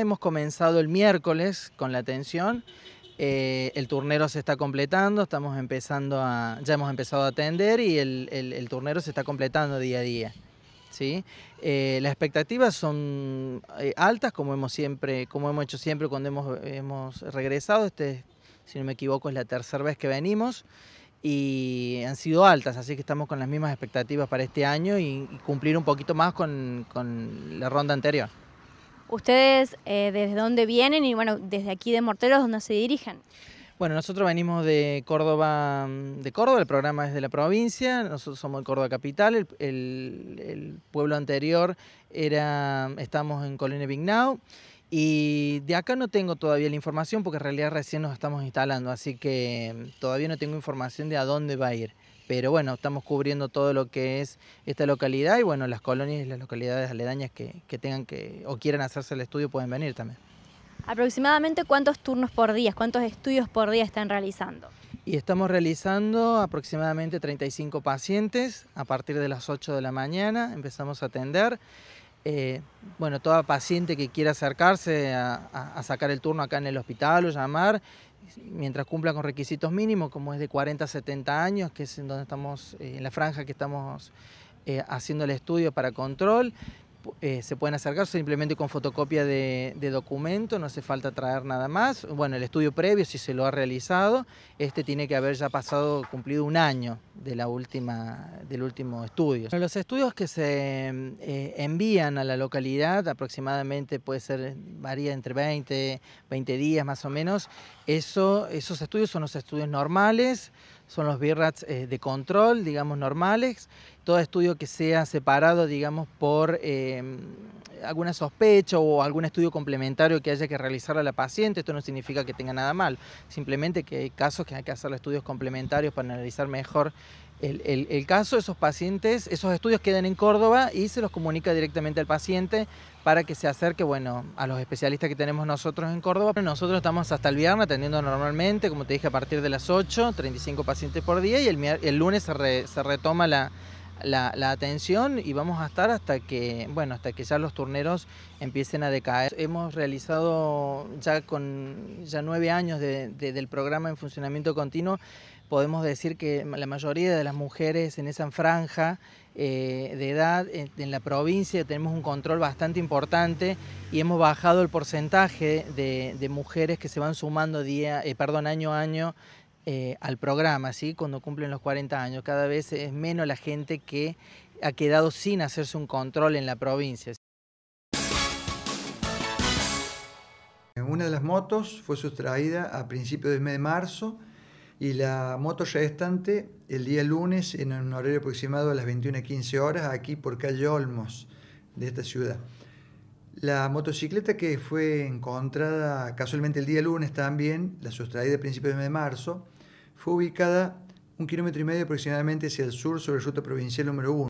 Hemos comenzado el miércoles con la atención. Eh, el turnero se está completando, estamos empezando a, ya hemos empezado a atender y el, turnero se está completando día a día. ¿sí? Eh, las expectativas son eh, altas, como hemos, siempre, como hemos hecho siempre cuando hemos, regresado. Este, si no me equivoco, es la tercera vez que venimos y han sido altas, así que estamos con las mismas expectativas para este año y, cumplir un poquito más con la ronda anterior. ¿Ustedes eh, desde dónde vienen y bueno, desde aquí de Morteros, dónde se dirigen? Bueno, nosotros venimos de Córdoba, mm, de Córdoba, el programa es de la provincia, nosotros somos de Córdoba Capital, el, pueblo anterior era, mm, estamos en Colonia Vignau y de acá no tengo todavía la información porque en realidad recién nos estamos instalando, así que mm, todavía no tengo información de a dónde va a ir. Pero bueno, estamos cubriendo todo lo que es esta localidad y bueno, las colonias y las localidades aledañas que, tengan que o quieran hacerse el estudio pueden venir también. Aproximadamente cuántos turnos por día, cuántos estudios por día están realizando. Y estamos realizando aproximadamente 35 pacientes a partir de las 8 de la mañana, empezamos a atender eh, bueno, toda paciente que quiera acercarse a, sacar el turno acá en el hospital o llamar, mientras cumpla con requisitos mínimos, como es de 40 a 70 años, que es en donde estamos, eh, en la franja que estamos eh, haciendo el estudio para control, se pueden acercar simplemente con fotocopia de, documento, no hace falta traer nada más. Bueno, el estudio previo, si se lo ha realizado, este tiene que haber ya pasado, cumplido un año de la última, del último estudio. Los estudios que se eh, envían a la localidad, aproximadamente puede ser, varía entre 20, 20 días más o menos, Eso, esos estudios son los estudios normales, son los BIRATs eh, de control, digamos, normales, todo estudio que sea separado, digamos, por... Eh, alguna sospecha o algún estudio complementario que haya que realizar a la paciente. Esto no significa que tenga nada mal, simplemente que hay casos que hay que hacer estudios complementarios para analizar mejor el, el, caso, esos pacientes, esos estudios quedan en Córdoba y se los comunica directamente al paciente para que se acerque, bueno, a los especialistas que tenemos nosotros en Córdoba. Nosotros estamos hasta el viernes atendiendo normalmente, como te dije, a partir de las 8, 35 pacientes por día y el, lunes se retoma la, la, atención y vamos a estar hasta que, bueno, hasta que ya los turneros empiecen a decaer. Hemos realizado ya con ya nueve años del programa en funcionamiento continuo, podemos decir que la mayoría de las mujeres en esa franja eh, de edad en, la provincia tenemos un control bastante importante y hemos bajado el porcentaje de, mujeres que se van sumando día, eh, perdón, año a año eh, al programa, ¿sí? cuando cumplen los 40 años. Cada vez es menos la gente que ha quedado sin hacerse un control en la provincia. Una de las motos fue sustraída a principios del mes de marzo y la moto ya estante el día lunes en un horario aproximado a las 21.15 horas aquí por calle Olmos de esta ciudad. La motocicleta que fue encontrada casualmente el día lunes también, la sustraída a principios de marzo, fue ubicada un kilómetro y medio aproximadamente hacia el sur sobre ruta provincial número 1.